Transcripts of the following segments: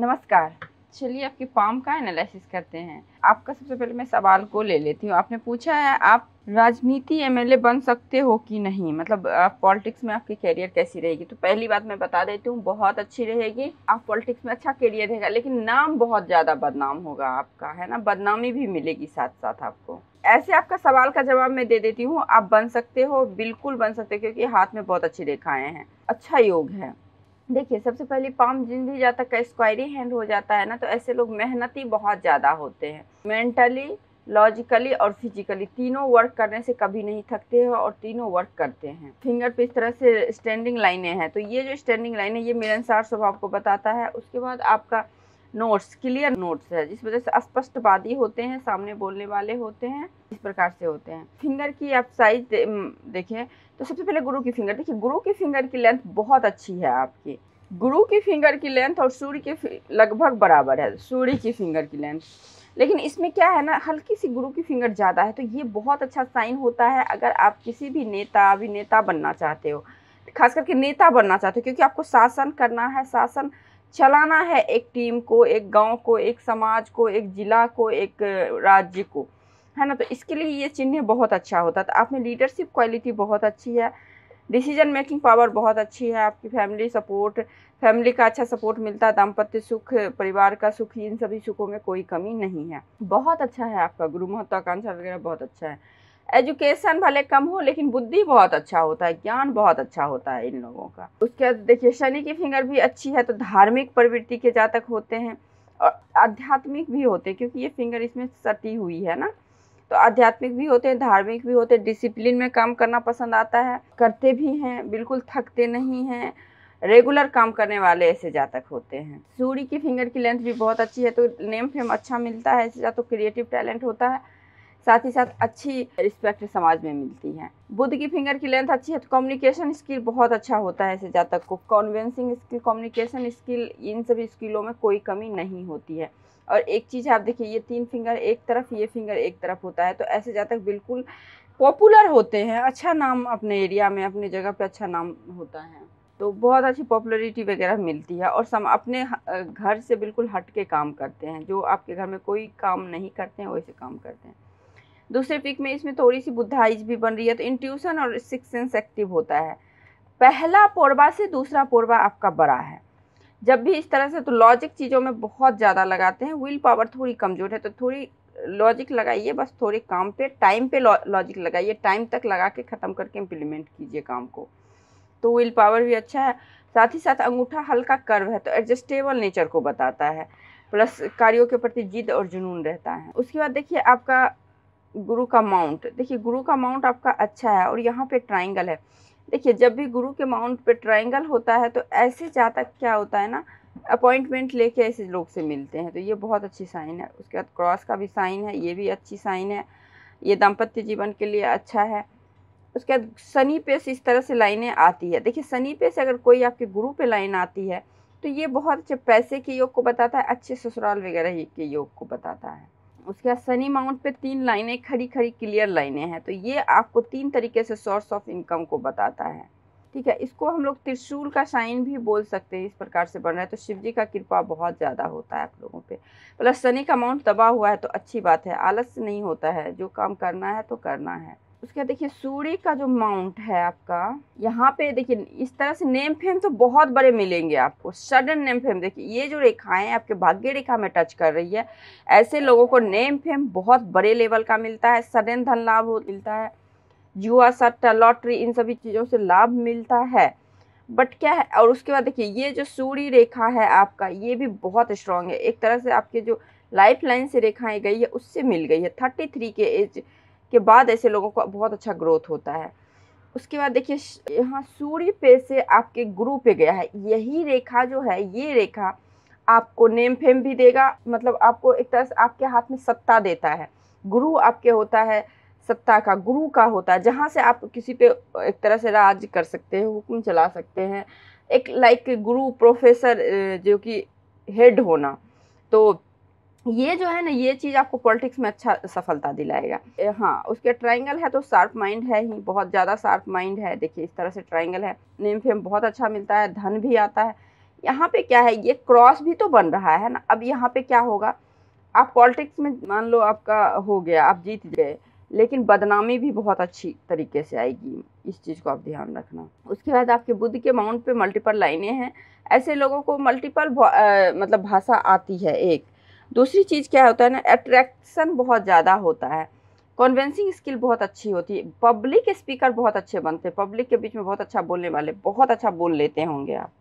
नमस्कार चलिए आपके पाम का एनालिसिस करते हैं आपका सबसे पहले मैं सवाल को ले लेती हूँ आपने पूछा है आप राजनीति एमएलए बन सकते हो कि नहीं मतलब आप पॉलिटिक्स में आपकी कैरियर कैसी रहेगी तो पहली बात मैं बता देती हूँ बहुत अच्छी रहेगी आप पॉलिटिक्स में अच्छा कैरियर रहेगा लेकिन नाम बहुत ज़्यादा बदनाम होगा आपका है ना बदनामी भी मिलेगी साथ साथ आपको ऐसे आपका सवाल का जवाब मैं दे देती हूँ आप बन सकते हो बिल्कुल बन सकते हो क्योंकि हाथ में बहुत अच्छी रेखाएँ हैं अच्छा योग है देखिए सबसे पहले पाम जिन भी जाता का स्क्वायरी हैंड हो जाता है ना तो ऐसे लोग मेहनती बहुत ज़्यादा होते हैं मेंटली लॉजिकली और फिजिकली तीनों वर्क करने से कभी नहीं थकते हैं और तीनों वर्क करते हैं फिंगर पे इस तरह से स्टैंडिंग लाइनें हैं तो ये जो स्टैंडिंग लाइन है ये मिलनसार स्वभाव को बताता है उसके बाद आपका नोट्स क्लियर नोट्स है जिस वजह से स्पष्टवादी होते हैं सामने बोलने वाले होते हैं इस प्रकार से होते हैं फिंगर की आप साइज दे, देखें तो सबसे पहले गुरु की फिंगर देखिए गुरु की फिंगर की लेंथ बहुत अच्छी है आपकी गुरु की फिंगर की लेंथ और सूर्य के लगभग बराबर है सूर्य की फिंगर की लेंथ लेकिन इसमें क्या है ना हल्की सी गुरु की फिंगर ज़्यादा है तो ये बहुत अच्छा साइन होता है अगर आप किसी भी नेता अभिनेता बनना चाहते हो खास करके नेता बनना चाहते हो क्योंकि आपको शासन करना है शासन चलाना है एक टीम को एक गांव को एक समाज को एक ज़िला को एक राज्य को है ना तो इसके लिए ये चिन्ह बहुत अच्छा होता है तो आप में लीडरशिप क्वालिटी बहुत अच्छी है डिसीजन मेकिंग पावर बहुत अच्छी है आपकी फैमिली सपोर्ट फैमिली का अच्छा सपोर्ट मिलता है दाम्पत्य सुख परिवार का सुख इन सभी सुखों में कोई कमी नहीं है बहुत अच्छा है आपका गुरु महत्वाकांक्षा वगैरह बहुत अच्छा है एजुकेशन भले कम हो लेकिन बुद्धि बहुत अच्छा होता है ज्ञान बहुत अच्छा होता है इन लोगों का उसके बाद देखिए शनि की फिंगर भी अच्छी है तो धार्मिक प्रवृत्ति के जातक होते हैं और आध्यात्मिक भी होते हैं क्योंकि ये फिंगर इसमें सटी हुई है ना तो आध्यात्मिक भी होते हैं धार्मिक भी होते हैं डिसिप्लिन में काम करना पसंद आता है करते भी हैं बिल्कुल थकते नहीं हैं रेगुलर काम करने वाले ऐसे जातक होते हैं सूर्य की फिंगर की लेंथ भी बहुत अच्छी है तो नेम फेम अच्छा मिलता है ऐसे जातक तो क्रिएटिव टैलेंट होता है साथ ही साथ अच्छी रिस्पेक्ट समाज में मिलती है बुद्ध की फिंगर की लेंथ अच्छी है तो कम्युनिकेशन स्किल बहुत अच्छा होता है ऐसे जातक को कॉन्वेंसिंग स्किल कम्युनिकेशन स्किल इन सभी स्किलों में कोई कमी नहीं होती है और एक चीज़ आप देखिए ये तीन फिंगर एक तरफ ये फिंगर एक तरफ होता है तो ऐसे जातक बिल्कुल पॉपुलर होते हैं अच्छा नाम अपने एरिया में अपने जगह पर अच्छा नाम होता है तो बहुत अच्छी पॉपुलरिटी वगैरह मिलती है और सम अपने घर से बिल्कुल हट के काम करते हैं जो आपके घर में कोई काम नहीं करते हैं वैसे काम करते हैं दूसरे पिक में इसमें थोड़ी सी बुद्धाइज भी बन रही है तो इंट्यूशन और सिक्स सेंस एक्टिव होता है पहला पोरबा से दूसरा पोरबा आपका बड़ा है जब भी इस तरह से तो लॉजिक चीज़ों में बहुत ज़्यादा लगाते हैं विल पावर थोड़ी कमज़ोर है तो थोड़ी लॉजिक लगाइए बस थोड़े काम पे टाइम पे लॉजिक लगाइए टाइम तक लगा के ख़त्म करके इम्प्लीमेंट कीजिए काम को तो विल पावर भी अच्छा है साथ ही साथ अंगूठा हल्का कर्व है तो एडजस्टेबल नेचर को बताता है प्लस कार्यों के प्रति जिद और जुनून रहता है उसके बाद देखिए आपका गुरु का माउंट देखिए गुरु का माउंट आपका अच्छा है और यहाँ पे ट्राइंगल है देखिए जब भी गुरु के माउंट पे ट्राइंगल होता है तो ऐसे जातक क्या होता है ना अपॉइंटमेंट लेके ऐसे लोग से मिलते हैं तो ये बहुत अच्छी साइन है उसके बाद क्रॉस का भी साइन है ये भी अच्छी साइन है ये दाम्पत्य जीवन के लिए अच्छा है उसके बाद शनि पे से इस तरह से लाइनें आती है देखिए शनि पे से अगर कोई आपके गुरु पे लाइन आती है तो ये बहुत अच्छे पैसे के योग को बताता है अच्छे ससुराल वगैरह के योग को बताता है उसके बाद सनी माउंट पे तीन लाइनें खड़ी खड़ी क्लियर लाइनें हैं तो ये आपको तीन तरीके से सोर्स ऑफ इनकम को बताता है ठीक है इसको हम लोग त्रिशूल का साइन भी बोल सकते हैं इस प्रकार से बन रहा है तो शिव जी का कृपा बहुत ज़्यादा होता है आप लोगों पे प्लस मतलब शनि का माउंट दबा हुआ है तो अच्छी बात है आलस नहीं होता है जो काम करना है तो करना है उसके बाद देखिए सूरी का जो माउंट है आपका यहाँ पे देखिए इस तरह से नेम फेम तो बहुत बड़े मिलेंगे आपको सडन नेम फेम देखिए ये जो रेखाएं आपके भाग्य रेखा में टच कर रही है ऐसे लोगों को नेम फेम बहुत बड़े लेवल का मिलता है सडन धन लाभ मिलता है जुआ सट्टा लॉटरी इन सभी चीज़ों से लाभ मिलता है बट क्या है और उसके बाद देखिए ये जो सूर्य रेखा है आपका ये भी बहुत स्ट्रांग है एक तरह से आपके जो लाइफ लाइन से रेखाएं गई है उससे मिल गई है थर्टी थ्री के एज के बाद ऐसे लोगों का बहुत अच्छा ग्रोथ होता है उसके बाद देखिए यहाँ सूर्य पे से आपके गुरु पे गया है यही रेखा जो है ये रेखा आपको नेम फेम भी देगा मतलब आपको एक तरह से आपके हाथ में सत्ता देता है गुरु आपके होता है सत्ता का गुरु का होता है जहाँ से आप किसी पे एक तरह से राज कर सकते हैं हुक्म चला सकते हैं एक लाइक गुरु प्रोफेसर जो कि हेड होना तो ये जो है ना ये चीज़ आपको पॉलिटिक्स में अच्छा सफलता दिलाएगा हाँ उसके ट्राइंगल है तो शार्प माइंड है ही बहुत ज़्यादा शार्प माइंड है देखिए इस तरह से ट्राइंगल है नेम फेम बहुत अच्छा मिलता है धन भी आता है यहाँ पे क्या है ये क्रॉस भी तो बन रहा है ना अब यहाँ पे क्या होगा आप पॉलिटिक्स में मान लो आपका हो गया आप जीत गए लेकिन बदनामी भी बहुत अच्छी तरीके से आएगी इस चीज़ को आप ध्यान रखना उसके बाद आपके बुद्ध के माउंट पे मल्टीपल लाइनें हैं ऐसे लोगों को मल्टीपल मतलब भाषा आती है एक दूसरी चीज़ क्या होता है ना अट्रैक्शन बहुत ज़्यादा होता है कॉन्वेंसिंग स्किल बहुत अच्छी होती है पब्लिक स्पीकर बहुत अच्छे बनते हैं पब्लिक के बीच में बहुत अच्छा बोलने वाले बहुत अच्छा बोल लेते होंगे आप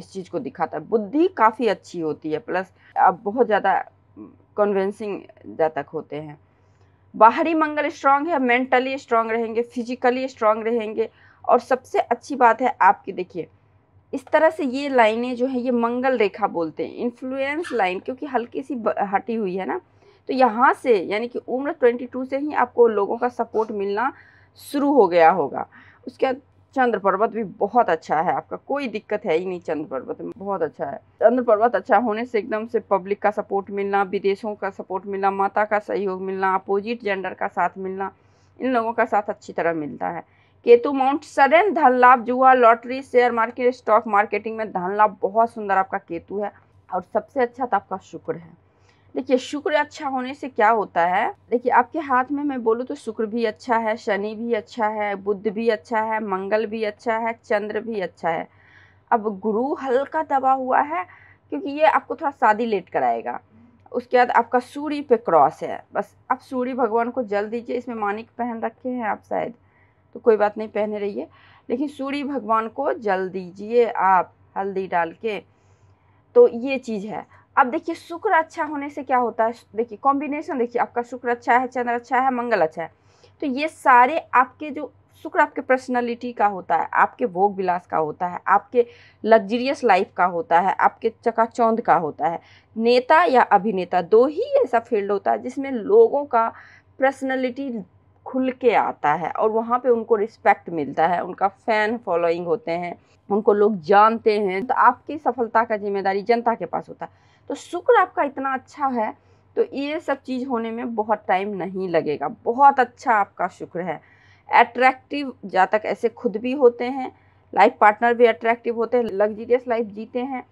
इस चीज़ को दिखाता है बुद्धि काफ़ी अच्छी होती है प्लस आप बहुत ज़्यादा कन्वेंसिंग जातक होते हैं बाहरी मंगल स्ट्रांग है मेंटली स्ट्रांग रहेंगे फिजिकली स्ट्रांग रहेंगे और सबसे अच्छी बात है आपकी देखिए इस तरह से ये लाइनें जो है ये मंगल रेखा बोलते हैं इन्फ्लुएंस लाइन क्योंकि हल्की सी हटी हुई है ना तो यहाँ से यानी कि उम्र 22 से ही आपको लोगों का सपोर्ट मिलना शुरू हो गया होगा उसके बाद चंद्र पर्वत भी बहुत अच्छा है आपका कोई दिक्कत है ही नहीं चंद्र पर्वत में बहुत अच्छा है चंद्र पर्वत अच्छा होने से एकदम से पब्लिक का सपोर्ट मिलना विदेशों का सपोर्ट मिलना माता का सहयोग मिलना अपोजिट जेंडर का साथ मिलना इन लोगों का साथ अच्छी तरह मिलता है केतु माउंट सडन धन लाभ जुआ lottery share market stock marketing में धन लाभ बहुत सुंदर आपका केतु है और सबसे अच्छा तो आपका शुक्र है देखिए शुक्र अच्छा होने से क्या होता है देखिए आपके हाथ में मैं बोलूँ तो शुक्र भी अच्छा है शनि भी अच्छा है बुद्ध भी अच्छा है मंगल भी अच्छा है चंद्र भी अच्छा है अब गुरु हल्का दबा हुआ है क्योंकि ये आपको थोड़ा शादी लेट कराएगा उसके बाद आपका सूर्य पे क्रॉस है बस आप सूर्य भगवान को जल दीजिए इसमें मानिक पहन रखे हैं आप शायद तो कोई बात नहीं पहने रहिए लेकिन सूर्य भगवान को जल दीजिए आप हल्दी डाल के तो ये चीज़ है अब देखिए शुक्र अच्छा होने से क्या होता है देखिए कॉम्बिनेशन देखिए आपका शुक्र अच्छा है चंद्र अच्छा है मंगल अच्छा है तो ये सारे आपके जो शुक्र आपके पर्सनालिटी का होता है आपके भोग विलास का होता है आपके लग्जरियस लाइफ का होता है आपके चकाचौंध का होता है नेता या अभिनेता दो ही ऐसा फील्ड होता है जिसमें लोगों का पर्सनैलिटी खुल के आता है और वहाँ पे उनको रिस्पेक्ट मिलता है उनका फ़ैन फॉलोइंग होते हैं उनको लोग जानते हैं तो आपकी सफलता का जिम्मेदारी जनता के पास होता है तो शुक्र आपका इतना अच्छा है तो ये सब चीज़ होने में बहुत टाइम नहीं लगेगा बहुत अच्छा आपका शुक्र है एट्रैक्टिव जातक ऐसे खुद भी होते हैं लाइफ पार्टनर भी अट्रैक्टिव होते हैं लग्जीरियस लाइफ जीते हैं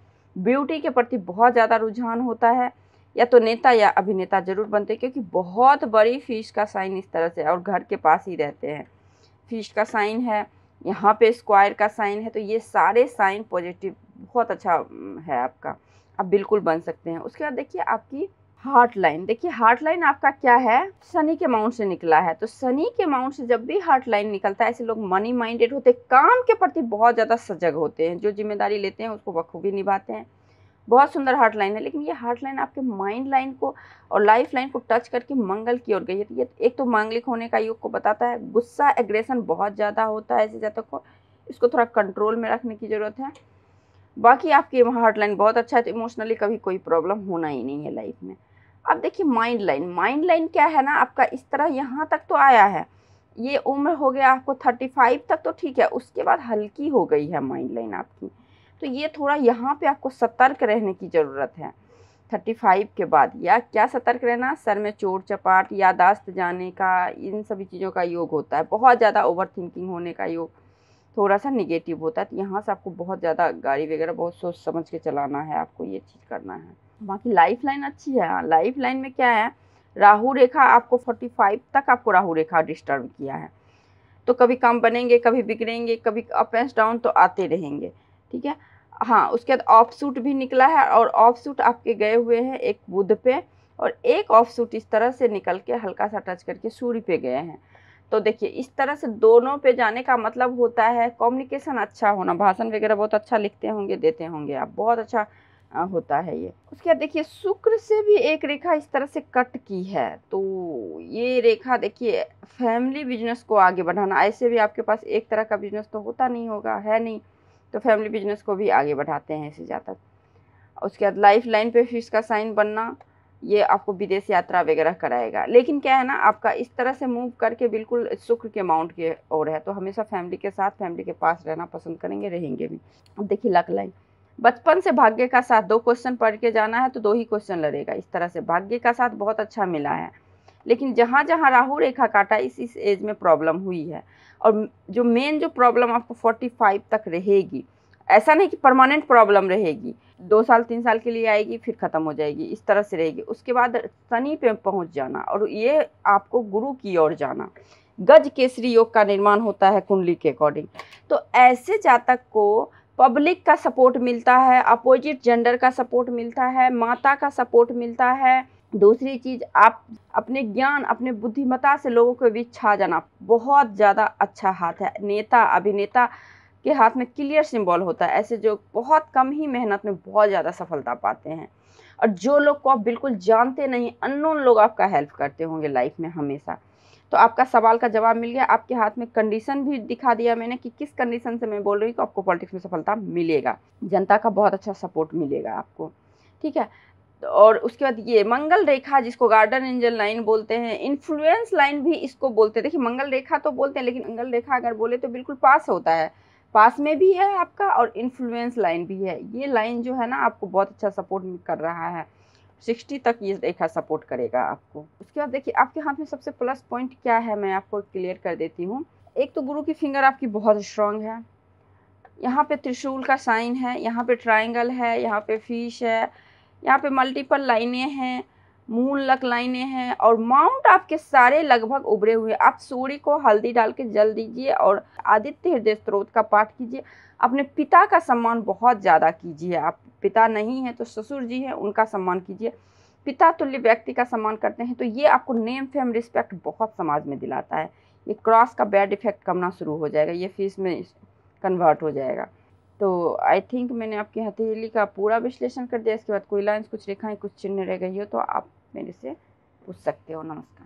ब्यूटी के प्रति बहुत ज़्यादा रुझान होता है या तो नेता या अभिनेता जरूर बनते हैं क्योंकि बहुत बड़ी फिश का साइन इस तरह से और घर के पास ही रहते हैं फिश का साइन है यहाँ पे स्क्वायर का साइन है तो ये सारे साइन पॉजिटिव बहुत अच्छा है आपका आप बिल्कुल बन सकते हैं उसके बाद देखिए आपकी हार्ट लाइन देखिए हार्ट लाइन आपका क्या है शनि के माउंट से निकला है तो शनि के माउंट से जब भी हार्ट लाइन निकलता है ऐसे लोग मनी माइंडेड होते काम के प्रति बहुत ज़्यादा सजग होते हैं जो जिम्मेदारी लेते हैं उसको बखूबी निभाते हैं बहुत सुंदर हार्ट लाइन है लेकिन ये हार्ट लाइन आपके माइंड लाइन को और लाइफ लाइन को टच करके मंगल की ओर गई है तो ये एक तो मांगलिक होने का योग को बताता है गुस्सा एग्रेशन बहुत ज़्यादा होता है ऐसे जातक को इसको थोड़ा कंट्रोल में रखने की ज़रूरत है बाकी आपकी हार्ट लाइन बहुत अच्छा है तो इमोशनली कभी कोई प्रॉब्लम होना ही नहीं है लाइफ में अब देखिए माइंड लाइन माइंड लाइन क्या है ना आपका इस तरह यहाँ तक तो आया है ये उम्र हो गया आपको थर्टी फाइव तक तो ठीक है उसके बाद हल्की हो गई है माइंड लाइन आपकी तो ये थोड़ा यहाँ पे आपको सतर्क रहने की ज़रूरत है थर्टी फाइव के बाद या क्या सतर्क रहना सर में चोट चपाट यादाश्त जाने का इन सभी चीज़ों का योग होता है बहुत ज़्यादा ओवर थिंकिंग होने का योग थोड़ा सा निगेटिव होता है तो यहाँ से आपको बहुत ज़्यादा गाड़ी वगैरह बहुत सोच समझ के चलाना है आपको ये चीज़ करना है बाकी लाइफ लाइन अच्छी है हाँ, लाइफ लाइन में क्या है राहु रेखा आपको 45 तक आपको राहु रेखा डिस्टर्ब किया है तो कभी काम बनेंगे कभी बिगड़ेंगे कभी अप एंड डाउन तो आते रहेंगे ठीक है हाँ उसके बाद ऑफ सूट भी निकला है और ऑफ सूट आपके गए हुए हैं एक बुध पे और एक ऑफ सूट इस तरह से निकल के हल्का सा टच करके सूर्य पे गए हैं तो देखिए इस तरह से दोनों पे जाने का मतलब होता है कम्युनिकेशन अच्छा होना भाषण वगैरह बहुत अच्छा लिखते होंगे देते होंगे आप बहुत अच्छा होता है ये उसके बाद देखिए शुक्र से भी एक रेखा इस तरह से कट की है तो ये रेखा देखिए फैमिली बिजनेस को आगे बढ़ाना ऐसे भी आपके पास एक तरह का बिजनेस तो होता नहीं होगा है नहीं तो फैमिली बिजनेस को भी आगे बढ़ाते हैं इसी जातक उसके बाद लाइफ लाइन पर फिश का साइन बनना ये आपको विदेश यात्रा वगैरह कराएगा लेकिन क्या है ना आपका इस तरह से मूव करके बिल्कुल शुक्र के अमाउंट के ओर है तो हमेशा फैमिली के साथ फैमिली के पास रहना पसंद करेंगे रहेंगे भी अब देखिए लक लाइन बचपन से भाग्य का साथ दो क्वेश्चन पढ़ के जाना है तो दो ही क्वेश्चन लड़ेगा इस तरह से भाग्य का साथ बहुत अच्छा मिला है लेकिन जहाँ जहाँ राहु रेखा काटा इस इस एज में प्रॉब्लम हुई है और जो मेन जो प्रॉब्लम आपको 45 तक रहेगी ऐसा नहीं कि परमानेंट प्रॉब्लम रहेगी दो साल तीन साल के लिए आएगी फिर ख़त्म हो जाएगी इस तरह से रहेगी उसके बाद शनि पे पहुंच जाना और ये आपको गुरु की ओर जाना गज केसरी योग का निर्माण होता है कुंडली के अकॉर्डिंग तो ऐसे जातक को पब्लिक का सपोर्ट मिलता है अपोजिट जेंडर का सपोर्ट मिलता है माता का सपोर्ट मिलता है दूसरी चीज़ आप अपने ज्ञान अपने बुद्धिमता से लोगों के बीच छा जाना बहुत ज़्यादा अच्छा हाथ है नेता अभिनेता के हाथ में क्लियर सिंबल होता है ऐसे जो बहुत कम ही मेहनत में बहुत ज़्यादा सफलता पाते हैं और जो लोग को आप बिल्कुल जानते नहीं अननोन लोग आपका हेल्प करते होंगे लाइफ में हमेशा तो आपका सवाल का जवाब मिल गया आपके हाथ में कंडीशन भी दिखा दिया मैंने कि किस कंडीशन से मैं बोल रही हूँ तो आपको पॉलिटिक्स में सफलता मिलेगा जनता का बहुत अच्छा सपोर्ट मिलेगा आपको ठीक है और उसके बाद ये मंगल रेखा जिसको गार्डन एंजल लाइन बोलते हैं इन्फ्लुएंस लाइन भी इसको बोलते हैं देखिए मंगल रेखा तो बोलते हैं लेकिन मंगल रेखा अगर बोले तो बिल्कुल पास होता है पास में भी है आपका और इन्फ्लुएंस लाइन भी है ये लाइन जो है ना आपको बहुत अच्छा सपोर्ट कर रहा है सिक्सटी तक ये रेखा सपोर्ट करेगा आपको उसके बाद देखिए आपके हाथ में सबसे प्लस पॉइंट क्या है मैं आपको क्लियर कर देती हूँ एक तो गुरु की फिंगर आपकी बहुत स्ट्रांग है यहाँ पे त्रिशूल का साइन है यहाँ पे ट्राइंगल है यहाँ पे फिश है यहाँ पे मल्टीपल लाइनें हैं मून लक लाइनें हैं और माउंट आपके सारे लगभग उभरे हुए आप सूर्य को हल्दी डाल के जल दीजिए और आदित्य हृदय स्त्रोत का पाठ कीजिए अपने पिता का सम्मान बहुत ज़्यादा कीजिए आप पिता नहीं हैं तो ससुर जी हैं उनका सम्मान कीजिए पिता तुल्य व्यक्ति का सम्मान करते हैं तो ये आपको नेम फेम रिस्पेक्ट बहुत समाज में दिलाता है ये क्रॉस का बैड इफेक्ट कमना शुरू हो जाएगा ये फीस में कन्वर्ट हो जाएगा तो आई थिंक मैंने आपकी हथेली का पूरा विश्लेषण कर दिया इसके बाद कोई लाइन्स कुछ रेखाएं कुछ चिन्ह रह गई हो तो आप मेरे से पूछ सकते हो नमस्कार